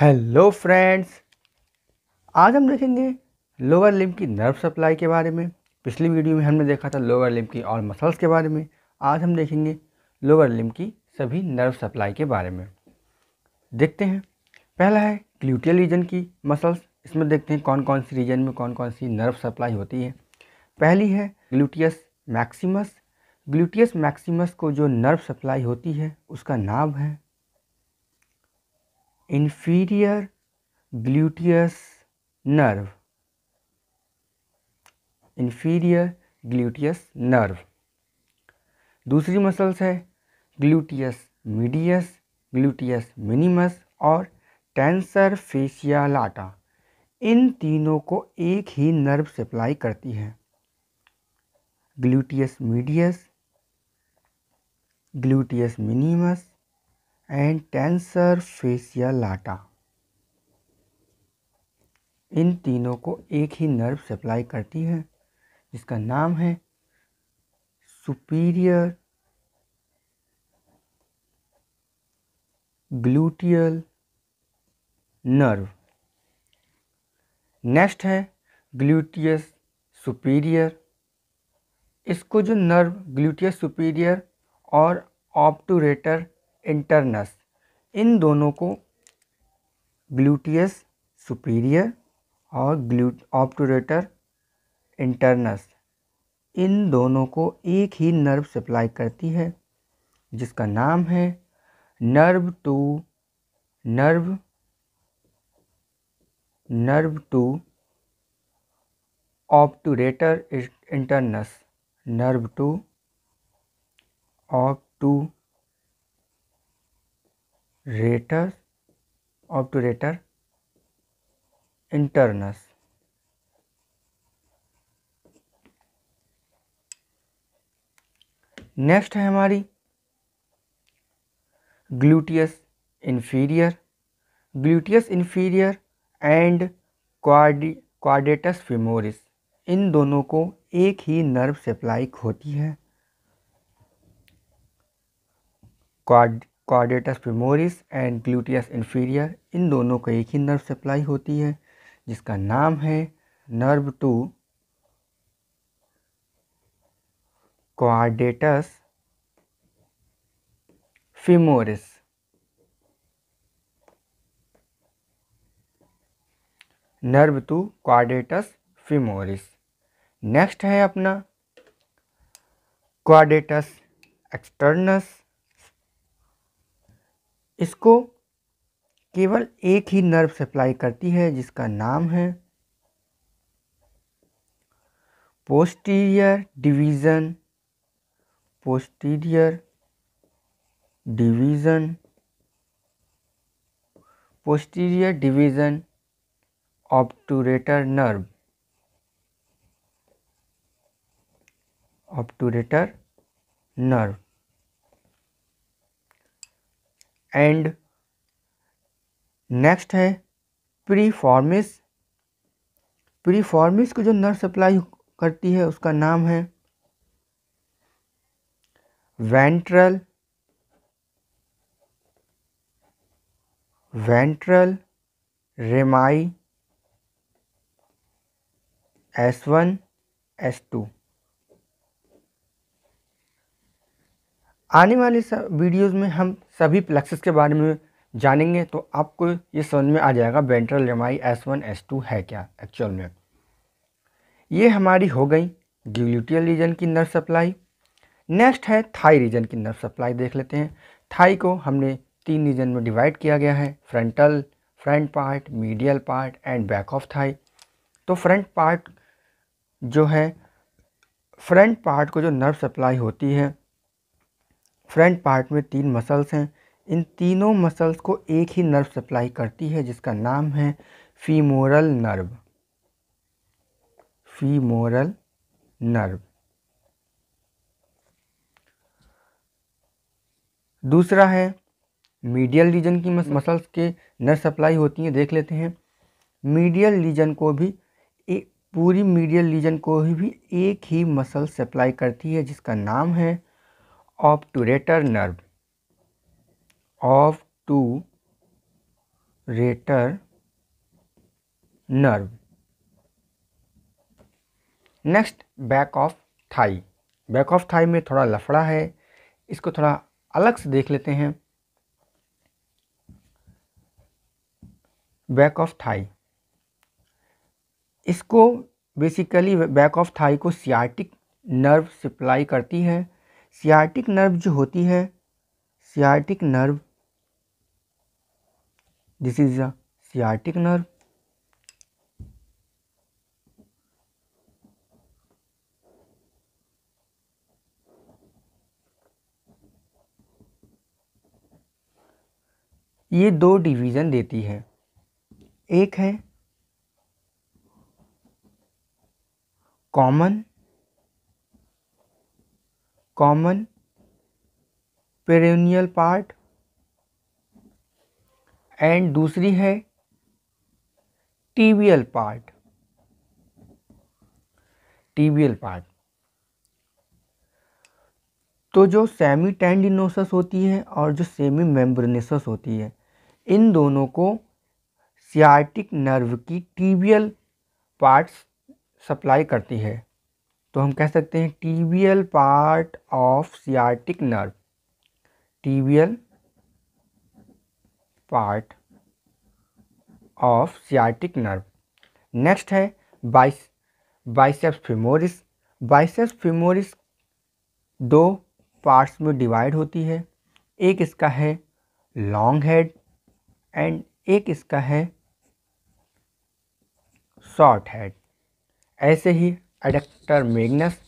hello friends आज हम देखेंगे लोअर लिम्ब की नर्व सप्लाई के बारे में पिछली वीडियो में हमने देखा था लोअर लिम्ब की और मसल्स के बारे में आज हम देखेंगे लोअर लिम्ब की सभी नर्व सप्लाई के बारे में देखते हैं पहला है ग्लूटियल रीजन की मसल्स इसमें देखते हैं कौन कौन सी रीजन में कौन कौन सी नर्व सप्लाई होती है पहली है ग्लूटियस मैक्सिमस ग्लूटियस मैक्सिमस को जो नर्व सप्लाई होती है उसका नाम है inferior gluteus nerve inferior gluteus nerve दूसरी मसल्स है ग्लूटियस मीडियस ग्लूटियस मिनिमस और टेंसर फेशिया लाटा इन तीनों को एक ही नर्व सप्लाई करती है gluteus medius gluteus minimus and tensor fascia lata इन तीनों को एक ही नर्व सप्लाई करती है जिसका नाम है सुपीरियर ग्लूटियल नर्व नेक्स्ट है ग्लूटियस सुपीरियर इसको जो नर्व ग्लूटियस सुपीरियर और ऑप्टोरेटर इंटरनस इन दोनों को ग्लूटियस सुपीरियर और ग्लू ऑप्टोरेटर इंटरनस इन दोनों को एक ही नर्व सप्लाई करती है जिसका नाम है nerve to nerve nerve to obturator internus nerve to obturator obturator internus next है हमारी gluteus inferior gluteus inferior and quadratus femoris इन दोनों को एक ही नर्व सप्लाई होती है quad quadratus femoris and gluteus inferior इन दोनों को एक ही नर्व सप्लाई होती है जिसका नाम है nerve to quadratus femoris nerve to quadratus femoris next है अपना क्वाडेटस एक्सटर्नस इसको केवल एक ही नर्व सप्लाई करती है जिसका नाम है posterior division posterior division posterior division obturator nerve obturator nerve and next है प्रीफॉर्मिस प्रीफॉर्मिस को जो नर सप्लाई करती है उसका नाम है ventral ventral rami S one S two आने वाले वीडियोस में हम सभी प्लेक्सेस के बारे में जानेंगे तो आपको ये समझ में आ जाएगा ventral rami S one S two है क्या एक्चुअल में ये हमारी हो गई ग्लूटियल रीजन की नर्व सप्लाई नेक्स्ट है थाई रीजन की नर्व सप्लाई देख लेते हैं थाई को हमने तीन रीजन में डिवाइड किया गया है frontal front part medial part and back of thigh तो फ्रंट पार्ट जो है फ्रंट पार्ट को जो नर्व सप्लाई होती है फ्रंट पार्ट में तीन मसल्स हैं इन तीनों मसल्स को एक ही नर्व सप्लाई करती है जिसका नाम है फीमोरल नर्व फीमोरल नर्व दूसरा है मीडियल रीजन की मसल्स के नर्व सप्लाई होती हैं देख लेते हैं मीडियल रीजन को भी एक पूरी मीडियल रीजन को भी एक ही मसल सप्लाई करती है जिसका नाम है obturator nerve रेटर nerve next back of thigh back of thigh में थोड़ा लफड़ा है इसको थोड़ा अलग से देख लेते हैं बैक ऑफ थाई इसको बेसिकली बैक ऑफ थाई को सियाटिक नर्व सप्लाई करती है सियाटिक नर्व जो होती है sciatic nerve this is a sciatic nerve ये दो डिवीज़न देती है एक है common common peroneal part and दूसरी है टीबियल पार्ट टीबियल पार्ट तो जो सेमी टेंडिनोसस होती है और जो सेमी मेम्ब्रेनसस होती है इन दोनों को सियाटिक नर्व की टीबियल पार्ट्स सप्लाई करती है तो हम कह सकते हैं tibial part of sciatic nerve tibial part of sciatic nerve next है bi biceps femoris biceps femoris दो पार्ट्स में डिवाइड होती है एक इसका है लॉन्ग हेड एंड एक इसका है शॉर्ट हेड ऐसे ही एडेक्टर मैग्नस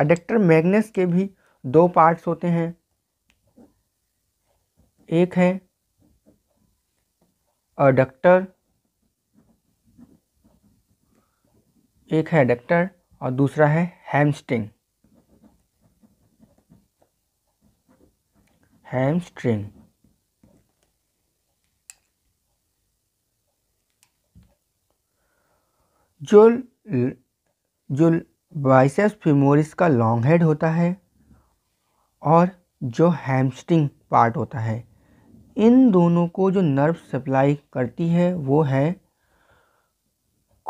एडेक्टर मैग्नस के भी दो पार्ट्स होते हैं एक है अडक्टर एक है एडक्टर और दूसरा है हैमस्ट्रिंग हैमस्ट्रिंग जो जो बाइसेप्स फिमोरिस का लॉन्ग हेड होता है और जो हैमस्ट्रिंग पार्ट होता है इन दोनों को जो नर्व सप्लाई करती है वो है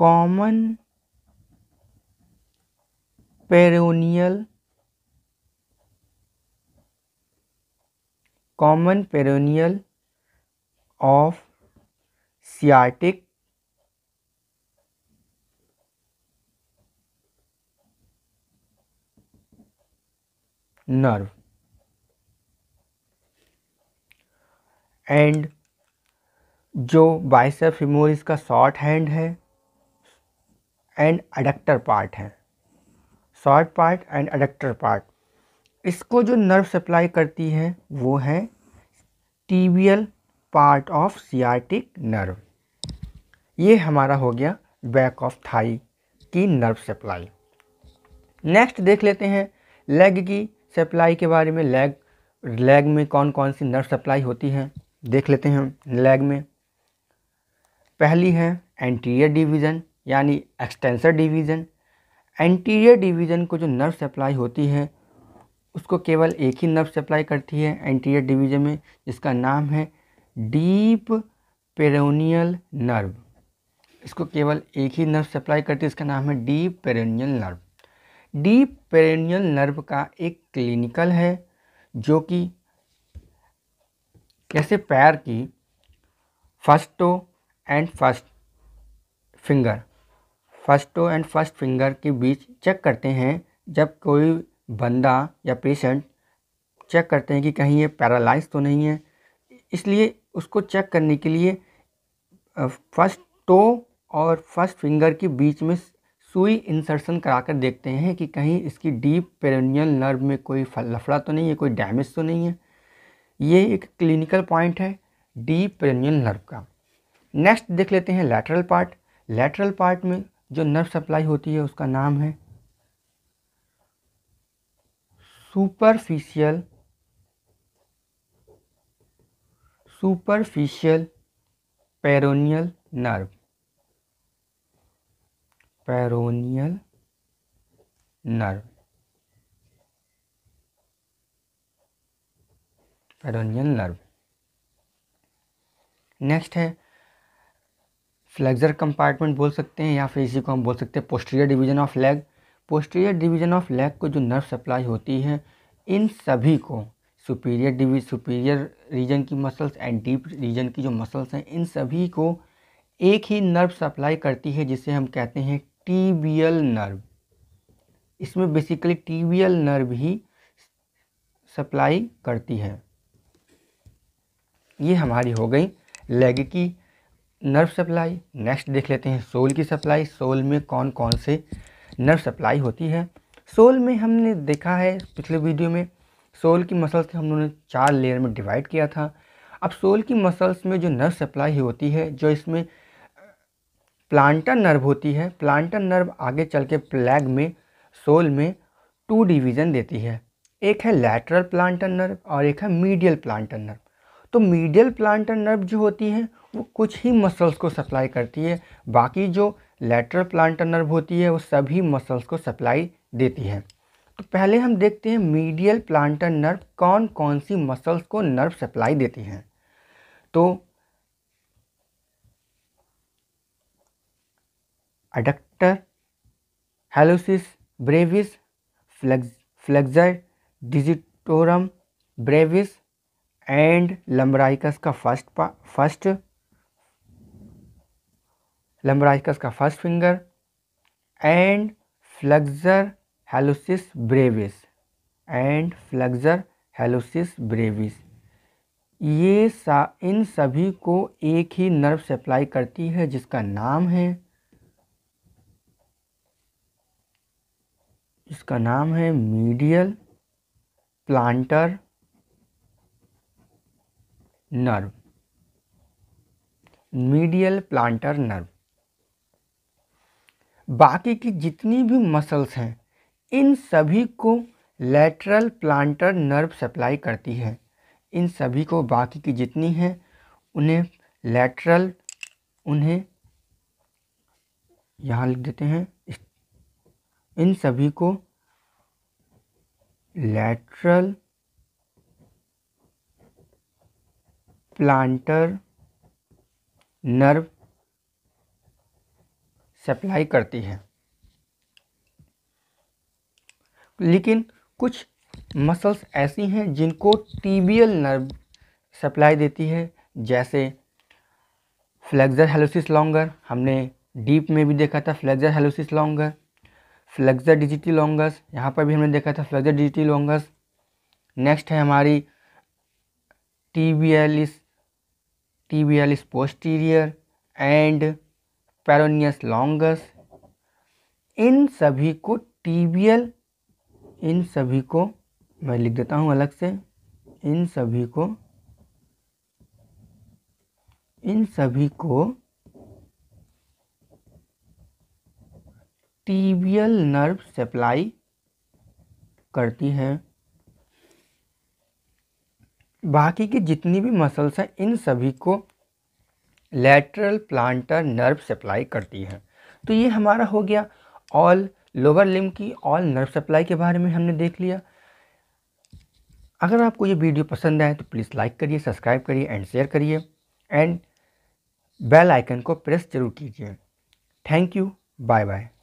common peroneal common peroneal of sciatic nerve and जो बाइसेप फिमोर इसका शॉर्ट हैंड है एंड अडक्टर पार्ट है short part and adductor part इसको जो नर्व सप्लाई करती है वो है tibial part of sciatic nerve ये हमारा हो गया बैक ऑफ थाई की नर्व सप्लाई नेक्स्ट देख लेते हैं लेग की सप्लाई के बारे में लैग लैग में कौन कौन सी नर्व सप्लाई होती है देख लेते हैं लैग में पहली है एंटीरियर डिवीज़न यानी एक्सटेंसर डिवीज़न एंटीरियर डिवीज़न को जो नर्व सप्लाई होती है उसको केवल एक ही नर्व सप्लाई करती है एंटीरियर डिवीज़न में जिसका नाम है डीप पेरोनियल नर्व इसको केवल एक ही नर्व सप्लाई करती है इसका नाम है deep peroneal nerve deep peroneal nerve का एक क्लिनिकल है जो कि कैसे पैर की first toe and first finger first toe and first finger के बीच चेक करते हैं जब कोई बंदा या पेशेंट चेक करते हैं कि कहीं ये पैरालाइज तो नहीं है इसलिए उसको चेक करने के लिए फर्स्ट टो और फर्स्ट फिंगर के बीच में सुई इंसर्शन कराकर देखते हैं कि कहीं इसकी डीप पेरोनियल नर्व में कोई लफड़ा तो नहीं है कोई डैमेज तो नहीं है ये एक क्लिनिकल पॉइंट है डीप पेरोनियल नर्व का नेक्स्ट देख लेते हैं लेटरल पार्ट लेटरल पार्ट में जो नर्व सप्लाई होती है उसका नाम है superficial superficial peroneal nerve peroneal nerve peroneal nerve next है फ्लेक्सर कंपार्टमेंट बोल सकते हैं या फिर इसी को हम बोल सकते हैं posterior division of leg posterior division of leg को जो नर्व सप्लाई होती है इन सभी को सुपीरियर डिवी सुपीरियर रीजन की मसल्स एंड डीप रीजन की जो मसल्स हैं इन सभी को एक ही नर्व सप्लाई करती है जिसे हम कहते हैं टीबियल नर्व इसमें बेसिकली टीबियल नर्व ही सप्लाई करती है ये हमारी हो गई लेग की नर्व सप्लाई नेक्स्ट देख लेते हैं सोल की सप्लाई सोल में कौन कौन से नर्व सप्लाई होती है सोल में हमने देखा है पिछले वीडियो में सोल की मसल्स को हम लोगों ने चार लेयर में डिवाइड किया था अब सोल की मसल्स में जो नर्व सप्लाई होती है जो इसमें प्लांटर नर्व होती है प्लांटर नर्व आगे चल के प्लैग में सोल में टू डिवीज़न देती है एक है लैटरल प्लांटर नर्व और एक है मीडियल प्लांटर नर्व तो मीडियल प्लांटर नर्व जो होती है वो कुछ ही मसल्स को सप्लाई करती है बाकी जो लेटरल प्लांटर नर्व होती है वो सभी मसल्स को सप्लाई देती है तो पहले हम देखते हैं मीडियल प्लांटर नर्व कौन कौन सी मसल्स को नर्व सप्लाई देती हैं तो adductor hallucis brevis flex flexor digitorum brevis and lumbricals का फर्स्ट फर्स्ट लम्बराइकस का first finger and flexor hallucis brevis and flexor hallucis brevis ये सा इन सभी को एक ही नर्व सप्लाई करती है जिसका नाम है इसका नाम है medial plantar nerve medial plantar nerve बाकी की जितनी भी मसल्स हैं इन सभी को लेटरल प्लांटर नर्व सप्लाई करती है इन सभी को बाकी की जितनी हैं उन्हें लेटरल उन्हें यहाँ लिख देते हैं इन सभी को लैटरल प्लांटर नर्व सप्लाई करती है लेकिन कुछ मसल्स ऐसी हैं जिनको टीबियल नर्व सप्लाई देती है जैसे फ्लेक्जर हेलोसिस लॉन्गर हमने डीप में भी देखा था flexor hallucis longus flexor digiti longus यहाँ पर भी हमने देखा था फ्लेक्जर डिजिटी लॉन्गस नेक्स्ट है हमारी टी टीबीएलिस टी पोस्टीरियर एंड पैरोनियस लॉन्गस इन सभी को टीबीएल इन सभी को मैं लिख देता हूँ अलग से इन सभी को इन सभी को टीबियल नर्व सप्लाई करती है बाकी की जितनी भी मसल्स हैं इन सभी को लेटरल प्लांटर नर्व सप्लाई करती है तो ये हमारा हो गया ऑल लोअर लिम की ऑल नर्व सप्लाई के बारे में हमने देख लिया अगर आपको ये वीडियो पसंद आए तो प्लीज़ लाइक करिए सब्सक्राइब करिए एंड शेयर करिए एंड बेल आइकन को प्रेस जरूर कीजिए थैंक यू बाय बाय